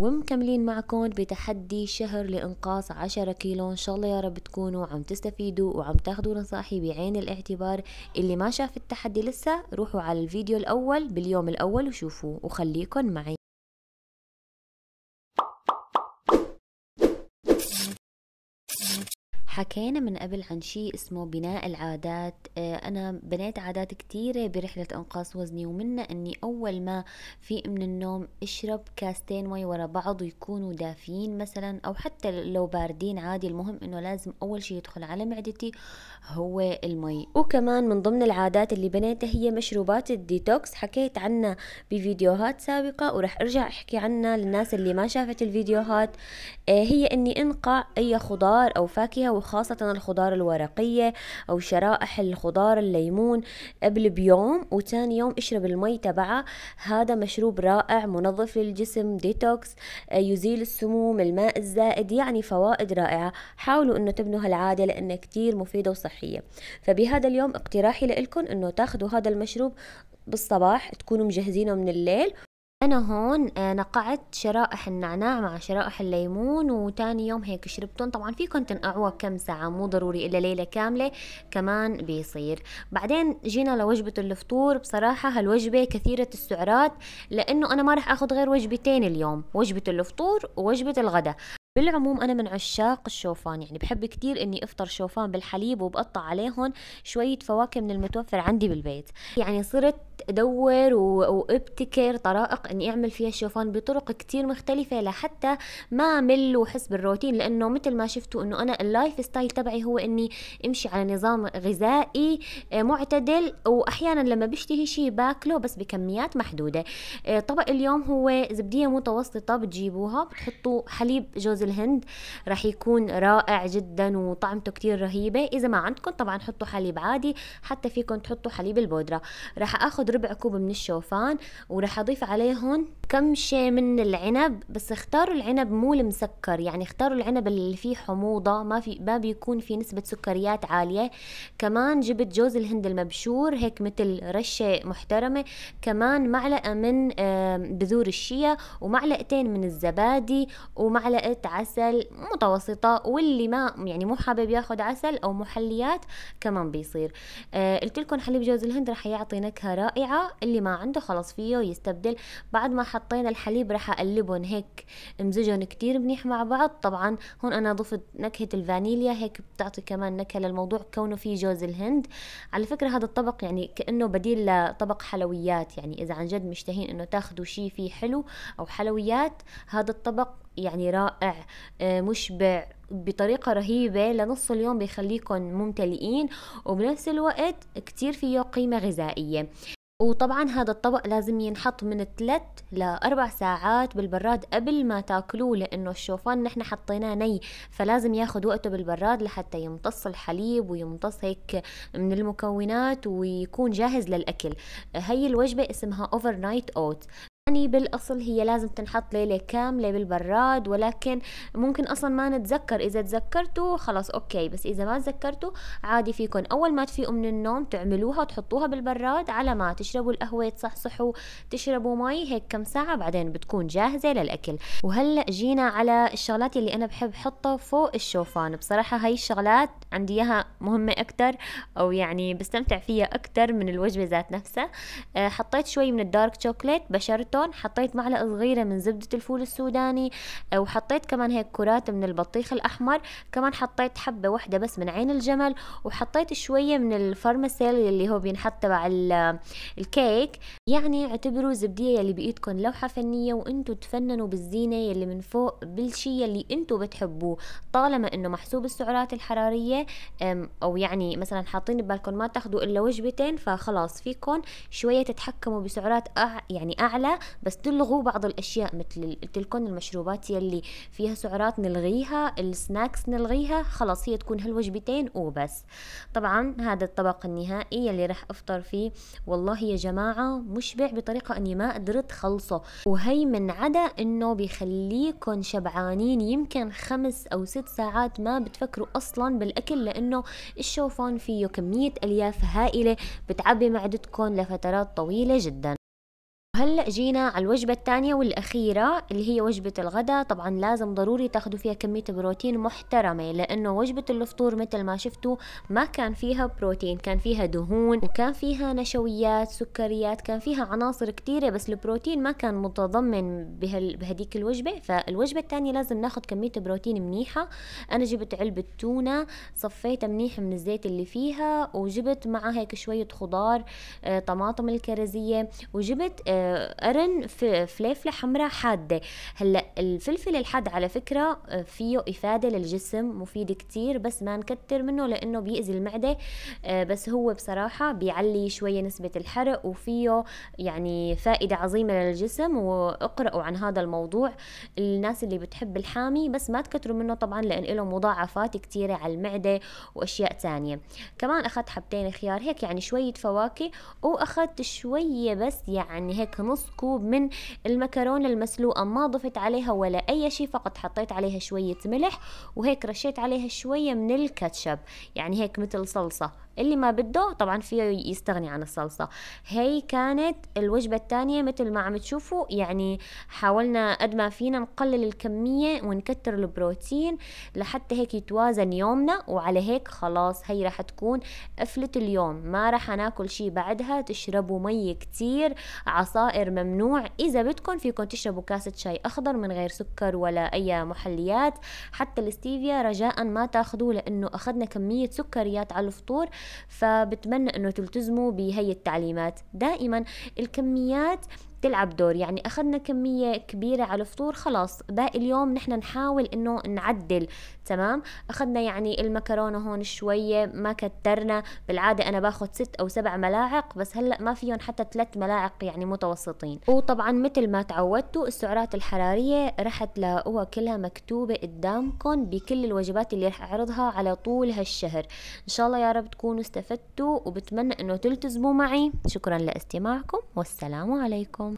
ومكملين معكم بتحدي شهر لإنقاص عشرة كيلو إن شاء الله يا رب تكونوا عم تستفيدوا وعم تاخدوا نصاحي بعين الاعتبار اللي ما شاف التحدي لسه روحوا على الفيديو الأول باليوم الأول وشوفوه وخليكن معي حكينا من قبل عن شيء اسمه بناء العادات آه، أنا بنيت عادات كتيرة برحلة أنقاص وزني ومنها أني أول ما في من النوم أشرب كاستين مي ورا بعض ويكونوا دافيين مثلا أو حتى لو باردين عادي المهم أنه لازم أول شيء يدخل على معدتي هو المي وكمان من ضمن العادات اللي بنيتها هي مشروبات الديتوكس حكيت عنها بفيديوهات سابقة ورح أرجع أحكي عنها للناس اللي ما شافت الفيديوهات آه، هي أني أنقع أي خضار أو فاكهة وخاصة الخضار الورقية أو شرائح الخضار الليمون قبل بيوم وتاني يوم اشرب المي تبعها هذا مشروب رائع منظف للجسم ديتوكس آه، يزيل السموم الماء الزائد يعني فوائد رائعة حاولوا أنه تبنوا هالعادة لأنها كتير مفيدة وصحية فبهذا اليوم اقتراحي لكم أنه تاخذوا هذا المشروب بالصباح تكونوا مجهزينه من الليل أنا هون آه، نقعت شرائح النعناع مع شرائح الليمون وتاني يوم هيك شربتهم طبعا فيكم تنقعوها كم ساعة مو ضروري إلا ليلة كاملة كمان بيصير بعدين جينا لوجبة الفطور بصراحة هالوجبة كثيرة السعرات لأنه أنا ما رح أخذ غير وجبتين اليوم وجبة الفطور ووجبة الغداء بالعموم أنا من عشاق الشوفان يعني بحب كتير إني أفطر شوفان بالحليب وبقطع عليهم شوية فواكه من المتوفر عندي بالبيت يعني صرت ادور وابتكر طرائق اني اعمل فيها الشوفان بطرق كتير مختلفه لحتى ما مل واحس بالروتين لانه مثل ما شفتوا انه انا اللايف ستايل تبعي هو اني امشي على نظام غذائي آه، معتدل واحيانا لما بشتهي شيء باكله بس بكميات محدوده آه، طبق اليوم هو زبديه متوسطه بتجيبوها بتحطوا حليب جوز الهند راح يكون رائع جدا وطعمته كتير رهيبه اذا ما عندكم طبعا حطوا حليب عادي حتى فيكم تحطوا حليب البودره راح اخذ اخذ ربع كوب من الشوفان وراح اضيف عليهم كم شيء من العنب بس اختاروا العنب مو المسكر يعني اختاروا العنب اللي فيه حموضة ما في ما بيكون في نسبة سكريات عالية كمان جبت جوز الهند المبشور هيك مثل رشة محترمة كمان معلقة من بذور الشيا ومعلقتين من الزبادي ومعلقة عسل متوسطة واللي ما يعني مو حابب ياخذ عسل او محليات كمان بيصير آه، قلت لكم حليب جوز الهند رح يعطي نكهة رائعة الرائعه اللي ما عنده خلص فيه يستبدل بعد ما حطينا الحليب راح أقلبهم هيك امزجهم كتير منيح مع بعض طبعا هون أنا ضفت نكهة الفانيليا هيك بتعطي كمان نكهة للموضوع كونه في جوز الهند على فكرة هذا الطبق يعني كأنه بديل لطبق حلويات يعني إذا عن جد مشتهين إنه تاخذوا شيء فيه حلو أو حلويات هذا الطبق يعني رائع آه، مشبع بطريقة رهيبة لنص اليوم بيخليكم ممتلئين وبنفس الوقت كتير فيه قيمة غذائية وطبعا هذا الطبق لازم ينحط من ل 4 ساعات بالبراد قبل ما تاكلوه لأنه الشوفان نحن حطيناه ني فلازم ياخد وقته بالبراد لحتى يمتص الحليب ويمتص هيك من المكونات ويكون جاهز للأكل هي الوجبة اسمها اوفر نايت اوت يعني بالاصل هي لازم تنحط ليله كامله بالبراد ولكن ممكن اصلا ما نتذكر اذا تذكرتوا خلاص اوكي بس اذا ما تذكرتوا عادي فيكم اول ما تفيقوا من النوم تعملوها وتحطوها بالبراد على ما تشربوا القهوه تصحصحوا تشربوا مي هيك كم ساعه بعدين بتكون جاهزه للاكل وهلا جينا على الشغلات اللي انا بحب احطها فوق الشوفان بصراحه هاي الشغلات عندي اياها مهمه اكثر او يعني بستمتع فيها اكثر من الوجبه ذات نفسها آه، حطيت شوي من الدارك شوكليت بشرته الكرتون حطيت معلقه صغيره من زبده الفول السوداني وحطيت كمان هيك كرات من البطيخ الاحمر كمان حطيت حبه واحده بس من عين الجمل وحطيت شويه من الفرمسيل اللي هو بينحط تبع الكيك يعني اعتبروا زبديه يلي بايدكم لوحه فنيه وانتو تفننوا بالزينه يلي من فوق بالشي يلي انتو بتحبوه طالما انه محسوب السعرات الحراريه او يعني مثلا حاطين ببالكم ما تاخذوا الا وجبتين فخلاص فيكم شويه تتحكموا بسعرات يعني اعلى بس تلغوا بعض الأشياء مثل لكم المشروبات يلي فيها سعرات نلغيها السناكس نلغيها خلاص هي تكون هالوجبتين وبس طبعا هذا الطبق النهائي يلي راح أفطر فيه والله يا جماعة مشبع بطريقة أني ما قدرت خلصه وهي من عدا أنه بيخليكم شبعانين يمكن خمس أو ست ساعات ما بتفكروا أصلا بالأكل لأنه الشوفان فيه كمية ألياف هائلة بتعبي معدتكم لفترات طويلة جدا هلا جينا على الوجبة الثانية والأخيرة اللي هي وجبة الغداء طبعا لازم ضروري تاخدوا فيها كمية بروتين محترمة لأنه وجبة الفطور مثل ما شفتوا ما كان فيها بروتين كان فيها دهون وكان فيها نشويات سكريات كان فيها عناصر كتيرة بس البروتين ما كان متضمن بهديك الوجبة فالوجبة الثانية لازم ناخد كمية بروتين منيحة أنا جبت علبة تونة صفيتها منيح من الزيت اللي فيها وجبت معها هيك شوية خضار آه، طماطم الكرزية وجبت آه، قرن في فليفله حمراء حاده هلا الفلفل الحاد على فكره آه، فيه افاده للجسم مفيد كتير بس ما نكتر منه لانه بيأذي المعده آه، بس هو بصراحه بيعلي شويه نسبه الحرق وفيه يعني فائده عظيمه للجسم واقرأوا عن هذا الموضوع الناس اللي بتحب الحامي بس ما تكتروا منه طبعا لان له مضاعفات كتيره على المعده واشياء تانية كمان اخذت حبتين خيار هيك يعني شويه فواكه واخذت شويه بس يعني هيك نص كوب من المكرونة المسلوقة ما ضفت عليها ولا أي شيء فقط حطيت عليها شوية ملح وهيك رشيت عليها شوية من الكاتشب يعني هيك مثل صلصة اللي ما بده طبعا فيه يستغني عن الصلصة هي كانت الوجبة الثانية مثل ما عم تشوفوا يعني حاولنا قد ما فينا نقلل الكمية ونكتر البروتين لحتى هيك يتوازن يومنا وعلى هيك خلاص هي رح تكون قفلة اليوم ما رح ناكل شي بعدها تشربوا مي كتير عصائر ممنوع إذا بدكم فيكم تشربوا كاسة شاي أخضر من غير سكر ولا أي محليات حتى الستيفيا رجاء ما تاخذوه لأنه أخذنا كمية سكريات على الفطور فبتمنى انه تلتزموا بهي التعليمات دائما الكميات تلعب دور يعني أخذنا كمية كبيرة على الفطور خلاص باقي اليوم نحن نحاول إنه نعدل تمام أخذنا يعني المكرونة هون شوية ما كترنا بالعادة أنا باخذ ست أو سبع ملاعق بس هلأ ما فيهم حتى ثلاث ملاعق يعني متوسطين وطبعا مثل ما تعودتوا السعرات الحرارية رح تلاقوها كلها مكتوبة قدامكم بكل الوجبات اللي رح أعرضها على طول هالشهر إن شاء الله يا رب تكونوا استفدتوا وبتمنى أنه تلتزموا معي شكرا لاستماعكم والسلام عليكم